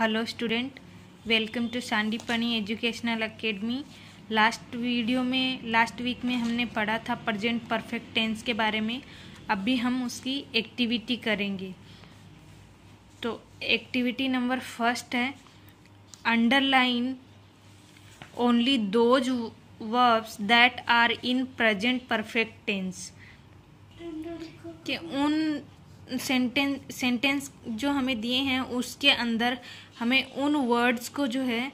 hello student welcome to Sandipani educational academy last video में last week में हमने पढ़ा था प्रजेंट परफेक्ट टेंस के बारे में अभी हम उसकी एक्टिविटी करेंगे तो एक्टिविटी नंबर फर्स्ट है underline only those verbs that are in present perfect tense कि उन सेंटेंस सेंटेंस जो हमें दिए हैं उसके अंदर हमें उन वर्ड्स को जो है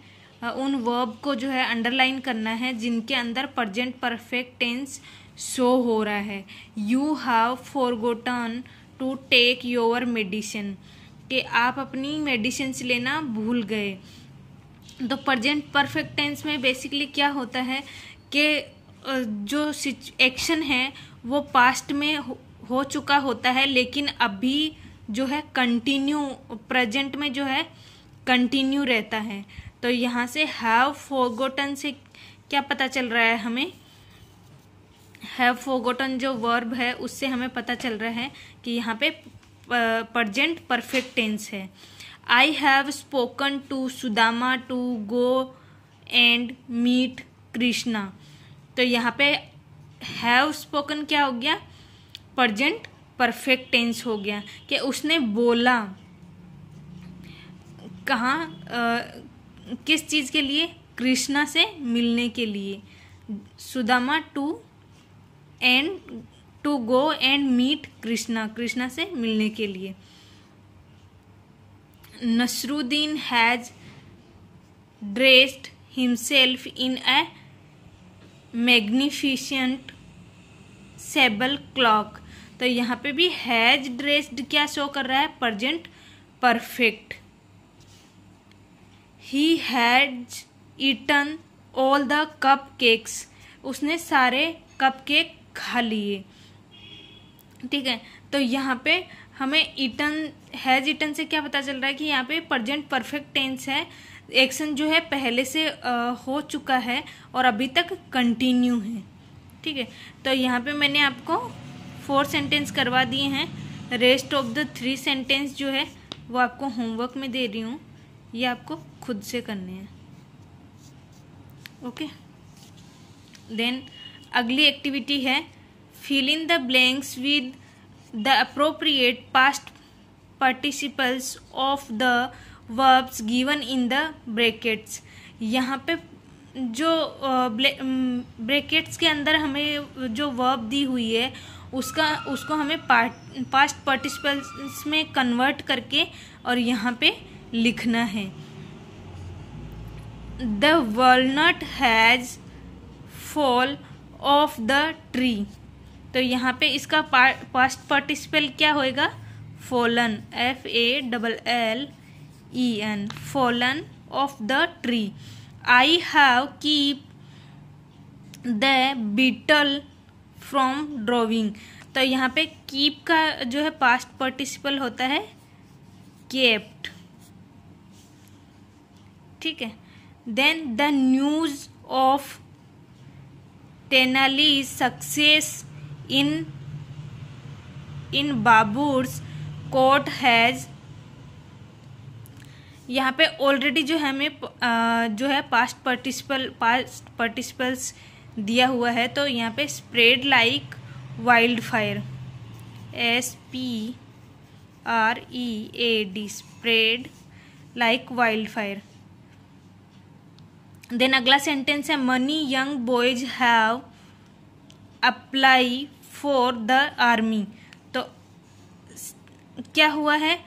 उन वर्ब को जो है अंडरलाइन करना है जिनके अंदर प्रजेंट परफेक्ट टेंस शो हो रहा है you have gotten to take your medicine कि आप अपनी मेडिसिन लेना भूल गए तो प्रजेंट परफेक्ट टेंस में बेसिकली क्या होता है कि जो एक्शन है वो पास्ट में हो चुका होता है लेकिन अभी जो है कंटिन्यू प्रेजेंट में जो है कंटिन्यू रहता है तो यहाँ से हैव फोगोटन से क्या पता चल रहा है हमें हैव फोगोटन जो वर्ब है उससे हमें पता चल रहा है कि यहाँ पे प्रजेंट परफेक्ट टेंस है I have spoken to Sudama to go and meet Krishna तो यहाँ पे हैव स्पोकन क्या हो गया प्रजेंट परफेक्ट टेंस हो गया कि उसने बोला कहाँ किस चीज़ के लिए कृष्णा से मिलने के लिए Sudama to and to go and meet Krishna Krishna से मिलने के लिए Nasruddin has dressed himself in a magnificent sable cloak तो यहाँ पे भी हैज ड्रेस्ड क्या शो कर रहा है present perfect he has eaten all the cupcakes उसने सारे कप केक खा लिए ठीक है तो यहाँ पे हमें ईटन हैज ईटन से क्या पता चल रहा है कि यहाँ पे प्रजेंट परफेक्ट टेंस है एक्शन जो है पहले से आ, हो चुका है और अभी तक कंटिन्यू है ठीक है तो यहाँ पे मैंने आपको फोर सेंटेंस करवा दिए हैं rest of the three sentence जो है वो आपको होमवर्क में दे रही हूँ ये आपको खुद से करने हैं ओके देन अगली एक्टिविटी है fill in the blanks with the appropriate past participles of the verbs given in the brackets यहाँ पे जो ब्रैकेट्स के अंदर हमें जो वर्ब दी हुई है उसका उसको हमें पार्ट पास्ट पार्टिसिपल्स में कन्वर्ट करके और यहाँ पे लिखना है the walnut has fall off the tree तो यहाँ पे इसका पास्ट पार्टिसिपल क्या होएगा fallen F A double L E N fallen off the tree I have keep the beetle from drowning तो यहाँ पे कीप का जो है पास्ट पार्टिसिपल होता है केप्ट ठीक है then the news of Tenali success in in Babur's court has यहाँ पे ऑलरेडी जो है हमें जो है पास्ट पार्टिसिपल पास्ट पार्टिसिपल्स दिया हुआ है तो यहाँ पे spread like wildfire S P R E A D spread like wildfire then अगला सेंटेंस है many young boys have apply for the army तो क्या हुआ है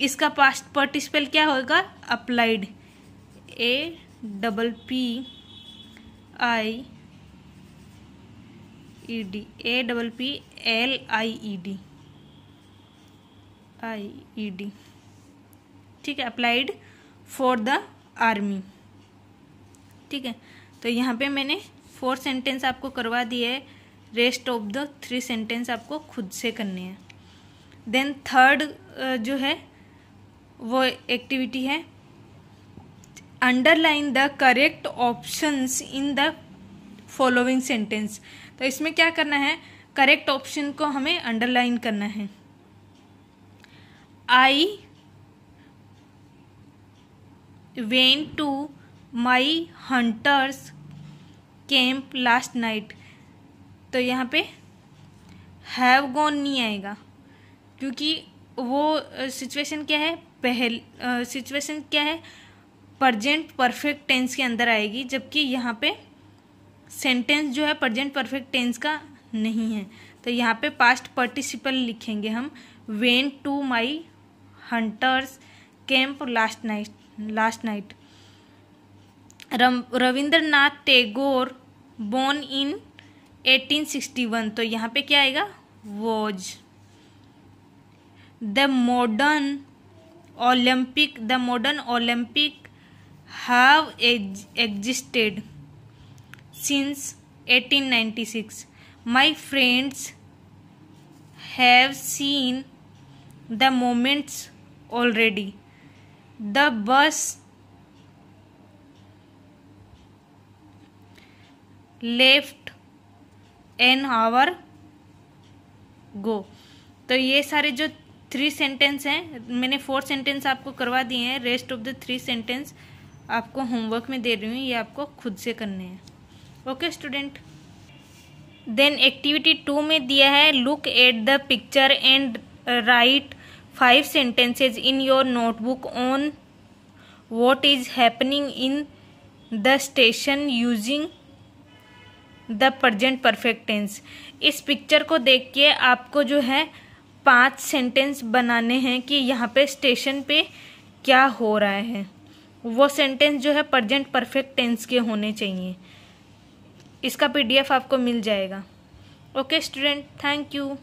इसका पास्ट पार्टिसिपल क्या होगा applied A double P I E D A double P L I E D I E D ठीक है अप्लाइड फॉर द आर्मी ठीक है तो यहाँ पे मैंने फोर सेंटेंस आपको करवा दिए है rest of the three sentence आपको खुद से करने हैं देन थर्ड जो है वो एक्टिविटी है underline the correct options in the following sentence तो इसमें क्या करना है करेक्ट ऑप्शन को हमें अंडरलाइन करना है I went to my hunters camp last night तो यहाँ पे हैव गॉन नहीं आएगा क्योंकि वो सिचुएशन uh, क्या है पहल सिचुएशन uh, क्या है प्रजेंट परफेक्ट टेंस के अंदर आएगी जबकि यहाँ पे सेंटेंस जो है प्रजेंट परफेक्ट टेंस का नहीं है तो यहाँ पे पास्ट पार्टिसिपल लिखेंगे हम went to my hunters camp last night last night Rabindranath Tagore born in 1861 तो यहाँ पे क्या आएगा was the modern Olympic the modern Olympic have existed since 1896 my friends have seen the moments already the bus left an hour ago तो ये सारे जो three sentence हैं मैंने फोर सेंटेंस आपको करवा दिए हैं rest of the three sentence आपको होमवर्क में दे रही हूँ ये आपको खुद से करने हैं okay student then activity two में दिया है look at the picture and write five sentences in your notebook on what is happening in the station using the present perfect tense इस पिक्चर को देख के आपको जो है पांच सेंटेंस बनाने हैं कि यहाँ पे स्टेशन पे क्या हो रहा है वो सेंटेंस जो है प्रजेंट परफेक्ट टेंस के होने चाहिए इसका पीडीएफ आपको मिल जाएगा ओके स्टूडेंट थैंक यू